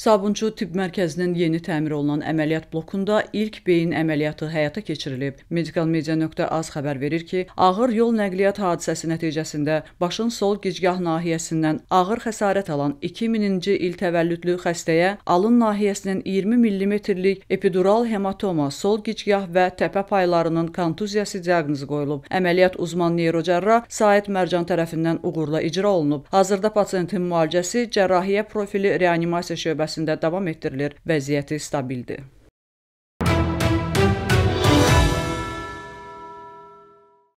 Sabunçu tibb mərkəzinin yeni təmir olunan əməliyyat blokunda ilk beyin əməliyyatı həyata keçirilib. Medicalmedia.az xəbər verir ki, ağır yol nəqliyyat hadisəsi nəticəsində başın sol gicgah nahiyəsindən ağır xəsarət alan 2000-ci il təvəllüdlü xəstəyə alın nahiyəsinin 20 mm-lik epidural hematoma, sol gicgah və təpə paylarının kontuziyası diaqnozu qoyulub. Əməliyyat uzman neyrocerra Said Mərcan tərəfindən uğurla icra olunub. Hazırda pasiyentin müalicəsi cərrahiyyə profili reanimasiya şöbəsi sahəsində davam etdirilir, vəziyyəti stabildir.